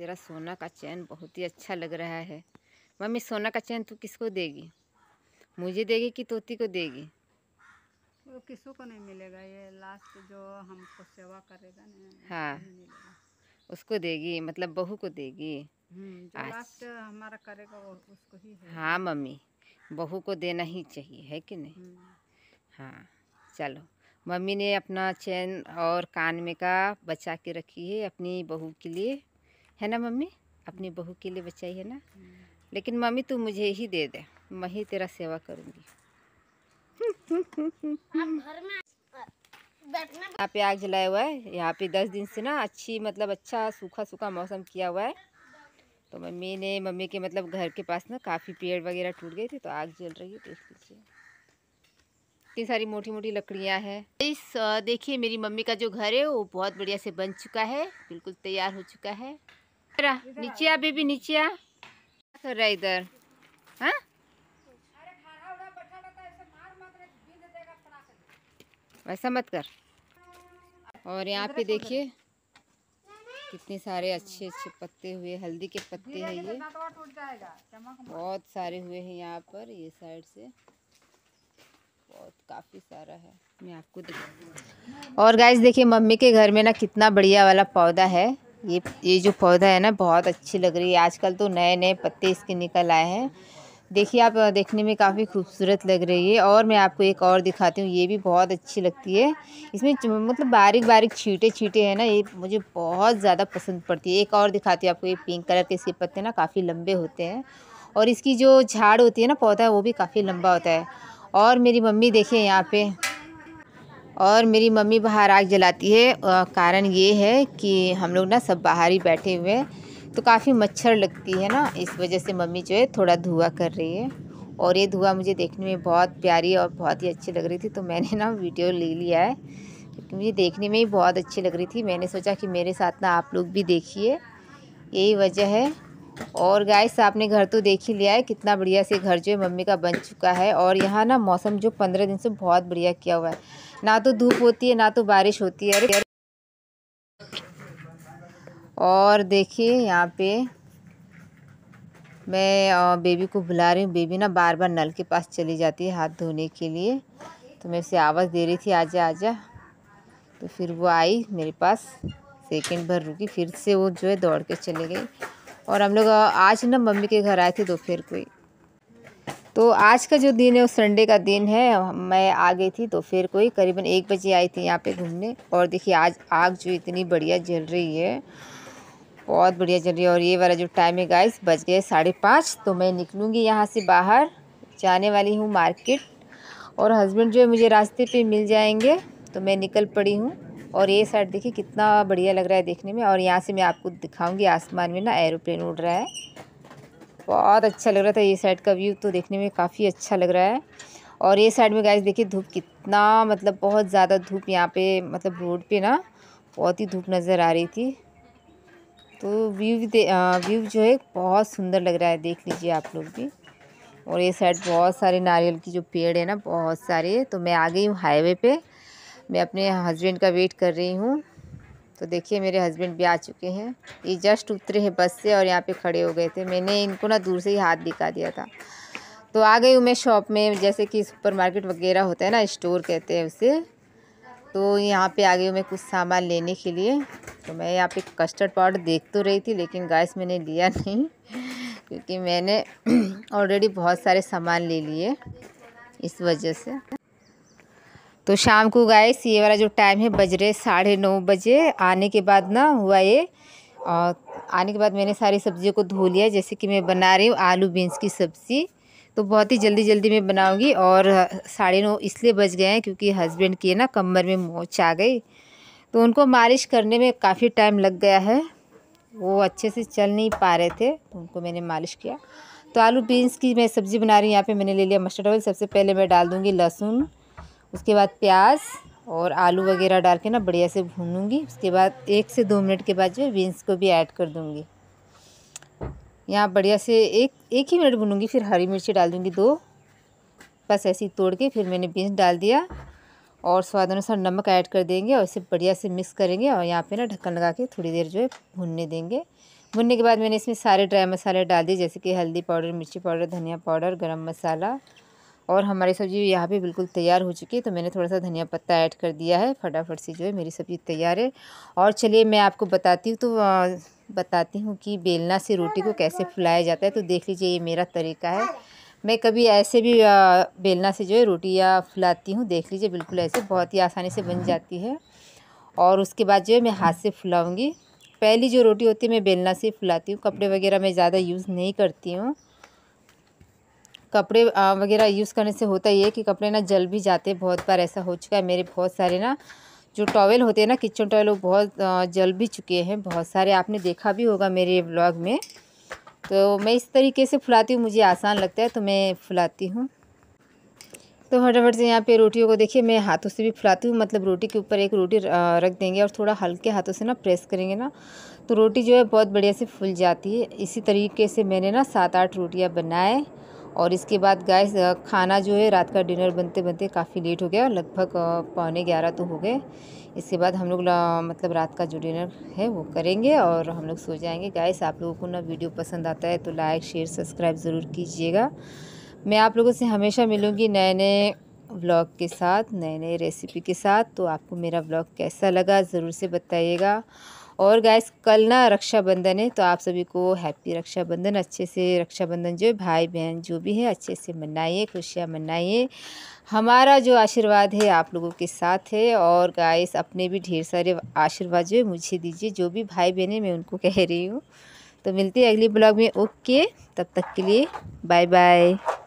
तेरा सोना का चैन बहुत ही अच्छा लग रहा है मम्मी सोना का चैन तू किसको देगी मुझे देगी कि तोती को देगी वो किसी को नहीं मिलेगा ये लास्ट जो हमको सेवा करेगा ना हाँ उसको देगी मतलब बहू को देगी लास्ट हम्म, हमारा करेगा वो उसको ही है। हाँ मम्मी बहू को देना ही चाहिए है कि नहीं हम्म। हाँ चलो मम्मी ने अपना चैन और कान में का बचा के रखी है अपनी बहू के लिए है ना मम्मी अपनी बहू के लिए बचाई है ना लेकिन मम्मी तू मुझे ही दे दे मैं ही तेरा सेवा करूँगी यहाँ पे आग जलाया हुआ है यहाँ पे दस दिन से ना अच्छी मतलब अच्छा सूखा सूखा मौसम किया हुआ है तो मम्मी ने मम्मी के मतलब घर के पास ना काफ़ी पेड़ वगैरह टूट गए थे तो आग जल रही है देख लीजिए इतनी सारी मोटी मोटी लकड़ियाँ हैं इस देखिए मेरी मम्मी का जो घर है वो बहुत बढ़िया से बन चुका है बिल्कुल तैयार हो चुका है इधर नीचे आ बेबी नीचे आ कर रहा इधर हाँ वैसा मत कर और यहाँ पे देखिए कितने सारे अच्छे अच्छे पत्ते हुए हल्दी के पत्ते हैं ये बहुत सारे हुए हैं यहाँ पर ये साइड से बहुत काफ़ी सारा है मैं आपको और गाइस देखिए मम्मी के घर में ना कितना बढ़िया वाला पौधा है ये ये जो पौधा है ना बहुत अच्छी लग रही है आजकल तो नए नए पत्ते इसके निकल आए हैं देखिए आप देखने में काफ़ी खूबसूरत लग रही है और मैं आपको एक और दिखाती हूँ ये भी बहुत अच्छी लगती है इसमें मतलब बारीक बारीक छीटे छीटे हैं ना ये मुझे बहुत ज़्यादा पसंद पड़ती है एक और दिखाती हूँ आपको ये पिंक कलर के इसके पत्ते ना काफ़ी लंबे होते हैं और इसकी जो झाड़ होती है ना पौधा वो भी काफ़ी लंबा होता है और मेरी मम्मी देखिए यहाँ पर और मेरी मम्मी बाहर आग जलाती है कारण ये है कि हम लोग ना सब बाहर ही बैठे हुए हैं तो काफ़ी मच्छर लगती है ना इस वजह से मम्मी जो है थोड़ा धुआँ कर रही है और ये धुआँ मुझे देखने में बहुत प्यारी और बहुत ही अच्छी लग रही थी तो मैंने ना वीडियो ले लिया है क्योंकि मुझे देखने में ही बहुत अच्छी लग रही थी मैंने सोचा कि मेरे साथ ना आप लोग भी देखिए यही वजह है और गाइस आपने घर तो देख ही लिया है कितना बढ़िया से घर जो है मम्मी का बन चुका है और यहाँ ना मौसम जो पंद्रह दिन से बहुत बढ़िया किया हुआ है ना तो धूप होती है ना तो बारिश होती है अरे और देखिए यहाँ पे मैं बेबी को बुला रही हूँ बेबी ना बार बार नल के पास चली जाती है हाथ धोने के लिए तो मैं उसे आवाज़ दे रही थी आजा आजा तो फिर वो आई मेरे पास सेकंड भर रुकी फिर से वो जो है दौड़ के चले गई और हम लोग आज ना मम्मी के घर आए थे दोपहर को ही तो आज का जो दिन है वो संडे का दिन है मैं आ गई थी तो फिर कोई करीबन एक बजे आई थी यहाँ पे घूमने और देखिए आज आग जो इतनी बढ़िया जल रही है बहुत बढ़िया जल रही है और ये वाला जो टाइम है गाइस बज गए साढ़े पाँच तो मैं निकलूँगी यहाँ से बाहर जाने वाली हूँ मार्केट और हस्बैंड जो है मुझे रास्ते पर मिल जाएंगे तो मैं निकल पड़ी हूँ और ये साइड देखिए कितना बढ़िया लग रहा है देखने में और यहाँ से मैं आपको दिखाऊँगी आसमान में ना एरोप्लेन उड़ रहा है बहुत अच्छा लग रहा था ये साइड का व्यू तो देखने में काफ़ी अच्छा लग रहा है और ये साइड में गाइस देखिए धूप कितना मतलब बहुत ज़्यादा धूप यहाँ पे मतलब रोड पे ना बहुत ही धूप नज़र आ रही थी तो व्यू भी व्यू जो है बहुत सुंदर लग रहा है देख लीजिए आप लोग भी और ये साइड बहुत सारे नारियल की जो पेड़ है ना बहुत सारे तो मैं आ गई हूँ हाईवे पर मैं अपने हस्बैंड का वेट कर रही हूँ तो देखिए मेरे हस्बैंड भी आ चुके हैं ये जस्ट उतरे हैं बस से और यहाँ पे खड़े हो गए थे मैंने इनको ना दूर से ही हाथ दिखा दिया था तो आ गई हूँ मैं शॉप में जैसे कि सुपर मार्केट वगैरह होता है ना स्टोर कहते हैं उसे तो यहाँ पे आ गई हूँ मैं कुछ सामान लेने के लिए तो मैं यहाँ पे कस्टर्ड पाउडर देख तो रही थी लेकिन गैस मैंने लिया नहीं क्योंकि मैंने ऑलरेडी बहुत सारे सामान ले लिए इस वजह से तो शाम को गाय ये वाला जो टाइम है बज रहे साढ़े नौ बजे आने के बाद ना हुआ ये और आने के बाद मैंने सारी सब्जियों को धो लिया जैसे कि मैं बना रही हूँ आलू बीन्स की सब्ज़ी तो बहुत ही जल्दी जल्दी मैं बनाऊँगी और साढ़े नौ इसलिए बज गए हैं क्योंकि हस्बैंड की ना कमर में मोच आ गई तो उनको मालिश करने में काफ़ी टाइम लग गया है वो अच्छे से चल नहीं पा रहे थे तो उनको मैंने मालिश किया तो आलू बीन्स की मैं सब्ज़ी बना रही हूँ यहाँ पे मैंने ले लिया मस्टर्ड ऑयल सबसे पहले मैं डाल दूँगी लहसुन उसके बाद प्याज और आलू वगैरह डाल के ना बढ़िया से भूनूंगी उसके बाद एक से दो मिनट के बाद जो है बीन्स को भी ऐड कर दूँगी यहाँ बढ़िया से एक एक ही मिनट भूनूंगी फिर हरी मिर्ची डाल दूँगी दो बस ऐसे ही तोड़ के फिर मैंने बीन्स डाल दिया और स्वाद अनुसार नमक ऐड कर देंगे और इसे बढ़िया से मिक्स करेंगे और यहाँ पर ना ढक्कन लगा के थोड़ी देर जो है भूनने देंगे भुनने के बाद मैंने इसमें सारे ड्राई मसाले डाल दिए जैसे कि हल्दी पाउडर मिर्ची पाउडर धनिया पाउडर गर्म मसाला और हमारी सब्ज़ी यहाँ पे बिल्कुल तैयार हो चुकी है तो मैंने थोड़ा सा धनिया पत्ता ऐड कर दिया है फटाफट से जो है मेरी सब्ज़ी तैयार है और चलिए मैं आपको बताती हूँ तो बताती हूँ कि बेलना से रोटी को कैसे फुलाया जाता है तो देख लीजिए ये मेरा तरीका है मैं कभी ऐसे भी बेलना से जो है या फुलाती हूँ देख लीजिए बिल्कुल ऐसे बहुत ही आसानी से बन जाती है और उसके बाद जो है मैं हाथ से फुलाऊँगी पहली जो रोटी होती है मैं बेलना से फुलाती हूँ कपड़े वगैरह मैं ज़्यादा यूज़ नहीं करती हूँ कपड़े वगैरह यूज़ करने से होता ही है कि कपड़े ना जल भी जाते हैं बहुत बार ऐसा हो चुका है मेरे बहुत सारे ना जो टॉवल होते हैं ना किचन टॉयल वो बहुत जल भी चुके हैं बहुत सारे आपने देखा भी होगा मेरे ब्लॉग में तो मैं इस तरीके से फुलाती हूँ मुझे आसान लगता है तो मैं फुलाती हूँ तो फटाफट से यहाँ पे रोटियों को देखिए मैं हाथों से भी फुलाती हूँ मतलब रोटी के ऊपर एक रोटी रख देंगे और थोड़ा हल्के हाथों से ना प्रेस करेंगे ना तो रोटी जो है बहुत बढ़िया से फूल जाती है इसी तरीके से मैंने ना सात आठ रोटियाँ बनाए और इसके बाद गैस खाना जो है रात का डिनर बनते बनते काफ़ी लेट हो गया लगभग पौने ग्यारह तो हो गए इसके बाद हम लोग मतलब रात का जो डिनर है वो करेंगे और हम लोग सो जाएंगे गैस आप लोगों को ना वीडियो पसंद आता है तो लाइक शेयर सब्सक्राइब ज़रूर कीजिएगा मैं आप लोगों से हमेशा मिलूँगी नए नए व्लॉग के साथ नए नए रेसिपी के साथ तो आपको मेरा ब्लॉग कैसा लगा ज़रूर से बताइएगा और गैस कल ना रक्षाबंधन है तो आप सभी को हैप्पी रक्षाबंधन अच्छे से रक्षाबंधन जो भाई बहन जो भी है अच्छे से मनाइए खुशियाँ मनाइए हमारा जो आशीर्वाद है आप लोगों के साथ है और गैस अपने भी ढेर सारे आशीर्वाद जो है मुझे दीजिए जो भी भाई बहन है मैं उनको कह रही हूँ तो मिलती है अगली ब्लॉग में ओके तब तक के लिए बाय बाय